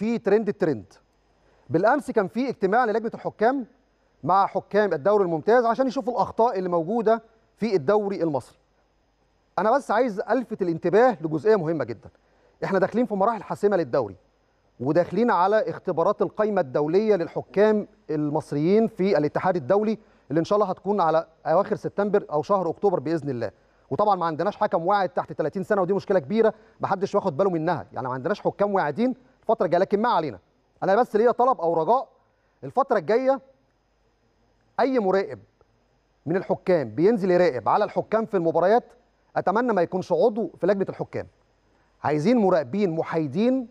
في ترند الترند بالامس كان في اجتماع للجنه الحكام مع حكام الدوري الممتاز عشان يشوفوا الاخطاء اللي موجوده في الدوري المصري انا بس عايز الفت الانتباه لجزئيه مهمه جدا احنا داخلين في مراحل حاسمه للدوري وداخلين على اختبارات القائمه الدوليه للحكام المصريين في الاتحاد الدولي اللي ان شاء الله هتكون على اواخر سبتمبر او شهر اكتوبر باذن الله وطبعا ما عندناش حكم واعد تحت 30 سنه ودي مشكله كبيره ما حدش واخد باله منها يعني ما عندناش حكام واعدين الفتره الجايه لكن ما علينا انا بس ليا طلب او رجاء الفتره الجايه اي مراقب من الحكام بينزل يراقب على الحكام في المباريات اتمنى ما يكونش عضو في لجنه الحكام عايزين مراقبين محايدين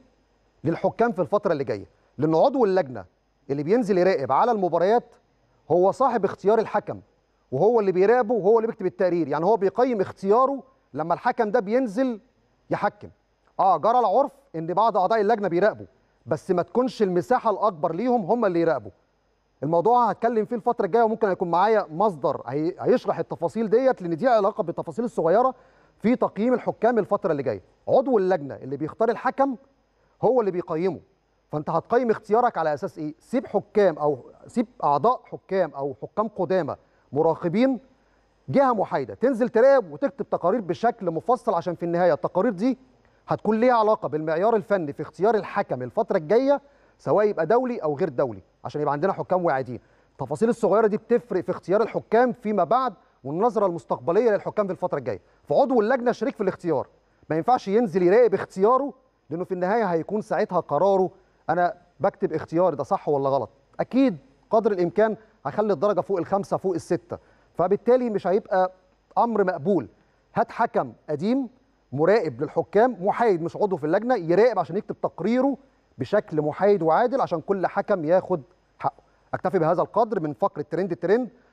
للحكام في الفتره اللي جايه لان عضو اللجنه اللي بينزل يراقب على المباريات هو صاحب اختيار الحكم وهو اللي بيراقبه وهو اللي بيكتب التقرير يعني هو بيقيم اختياره لما الحكم ده بينزل يحكم اه جرى العرف ان بعض اعضاء اللجنه بيراقبوا بس ما تكونش المساحه الاكبر ليهم هم اللي يراقبوا الموضوع هتكلم فيه الفتره الجايه وممكن هيكون معايا مصدر هيشرح التفاصيل ديت لان دي علاقه بالتفاصيل الصغيره في تقييم الحكام الفتره اللي جايه عضو اللجنه اللي بيختار الحكم هو اللي بيقيمه فانت هتقيم اختيارك على اساس ايه سيب حكام او سيب اعضاء حكام او حكام قدامى مراقبين جهه محايده تنزل تراقب وتكتب تقارير بشكل مفصل عشان في النهايه التقارير دي هتكون ليها علاقه بالمعيار الفني في اختيار الحكم الفتره الجايه سواء يبقى دولي او غير دولي عشان يبقى عندنا حكام واعدين التفاصيل الصغيره دي بتفرق في اختيار الحكام فيما بعد والنظره المستقبليه للحكام في الفتره الجايه فعضو اللجنه شريك في الاختيار ما ينفعش ينزل يراقب اختياره لانه في النهايه هيكون ساعتها قراره انا بكتب اختياري ده صح ولا غلط اكيد قدر الامكان هخلي الدرجه فوق الخمسه فوق السته فبالتالي مش هيبقى امر مقبول هات حكم قديم مراقب للحكام محايد مش عضو في اللجنه يراقب عشان يكتب تقريره بشكل محايد وعادل عشان كل حكم ياخد حقه اكتفي بهذا القدر من فقره ترند ترند